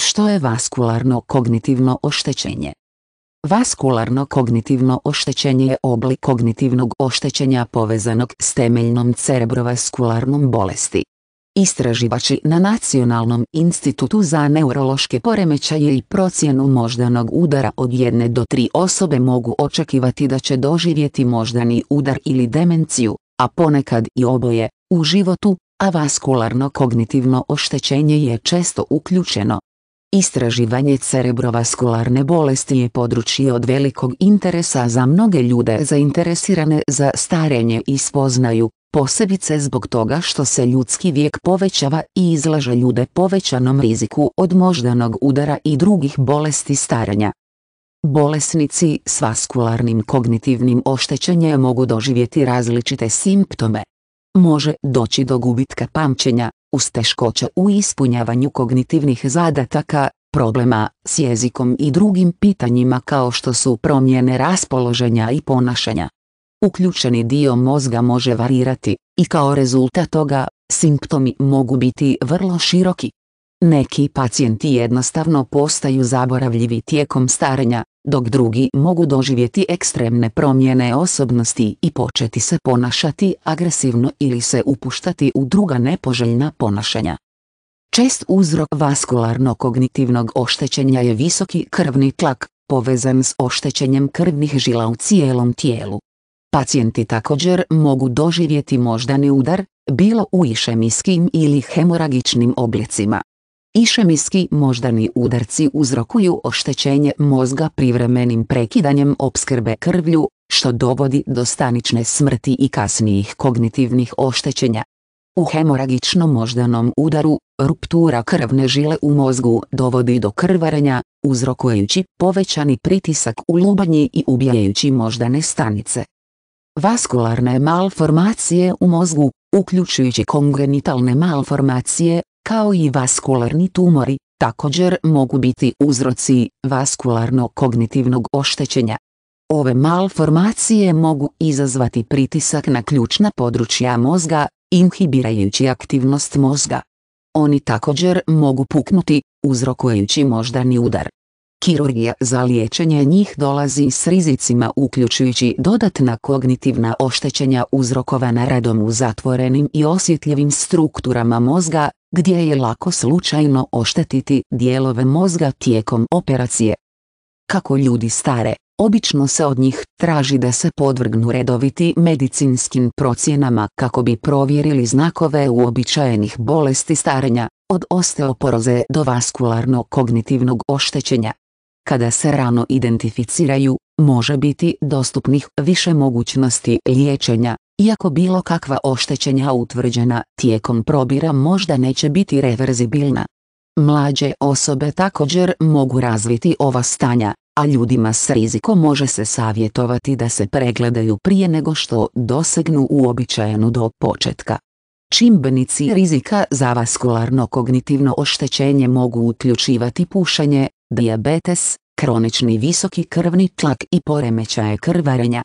Što je vaskularno kognitivno oštećenje? Vaskularno kognitivno oštećenje je oblik kognitivnog oštećenja povezanog s temeljnom cerebrovaskularnom bolesti. Istraživači na Nacionalnom institutu za neurološke poremećaje i procjenu moždanog udara od jedne do tri osobe mogu očekivati da će doživjeti moždani udar ili demenciju, a ponekad i oboje, u životu, a vaskularno kognitivno oštećenje je često uključeno, Istraživanje cerebrovaskularne bolesti je područje od velikog interesa za mnoge ljude zainteresirane za starenje i spoznaju, posebice zbog toga što se ljudski vijek povećava i izlaže ljude povećanom riziku od moždanog udara i drugih bolesti starenja. Bolesnici s vaskularnim kognitivnim oštećenjem mogu doživjeti različite simptome, može doći do gubitka pamćenja, uz teškoća u ispunjavanju kognitivnih zadataka, problema s jezikom i drugim pitanjima kao što su promjene raspoloženja i ponašanja. Uključeni dio mozga može varirati, i kao rezultat toga, simptomi mogu biti vrlo široki. Neki pacijenti jednostavno postaju zaboravljivi tijekom starenja, dok drugi mogu doživjeti ekstremne promjene osobnosti i početi se ponašati agresivno ili se upuštati u druga nepoželjna ponašanja. Čest uzrok vaskularno-kognitivnog oštećenja je visoki krvni tlak, povezan s oštećenjem krvnih žila u cijelom tijelu. Pacijenti također mogu doživjeti moždani udar, bilo u išemiskim ili hemoragičnim oblicima. Išemijski moždani udarci uzrokuju oštećenje mozga privremenim prekidanjem opskrbe krvlju, što dovodi do stanične smrti i kasnijih kognitivnih oštećenja. U hemoragičnom moždanom udaru, ruptura krvne žile u mozgu dovodi do krvarenja, uzrokujući povećani pritisak u lubanji i ubijajući moždane stanice. Vaskularne malformacije u mozgu, uključujući kongenitalne malformacije, kao i vaskularni tumori, također mogu biti uzroci vaskularno-kognitivnog oštećenja. Ove malformacije mogu izazvati pritisak na ključna područja mozga, inhibirajući aktivnost mozga. Oni također mogu puknuti, uzrokujući moždani udar. Kirurgija za liječenje njih dolazi s rizicima uključujući dodatna kognitivna oštećenja uzrokovana radom u zatvorenim i osjetljivim strukturama mozga, gdje je lako slučajno oštetiti dijelove mozga tijekom operacije. Kako ljudi stare, obično se od njih traži da se podvrgnu redoviti medicinskim procjenama kako bi provjerili znakove uobičajenih bolesti starenja, od osteoporoze do vaskularno kognitivnog oštećenja kada se rano identificiraju, može biti dostupnih više mogućnosti liječenja, iako bilo kakva oštećenja utvrđena tijekom probira možda neće biti reverzibilna. Mlađe osobe također mogu razviti ova stanja, a ljudima s rizikom može se savjetovati da se pregledaju prije nego što dosegnu uobičajenu do početka. Čimbenici rizika za vaskularno kognitivno oštećenje mogu utljučivati pušenje, Diabetes, kronični visoki krvni tlak i poremećaje krvarenja,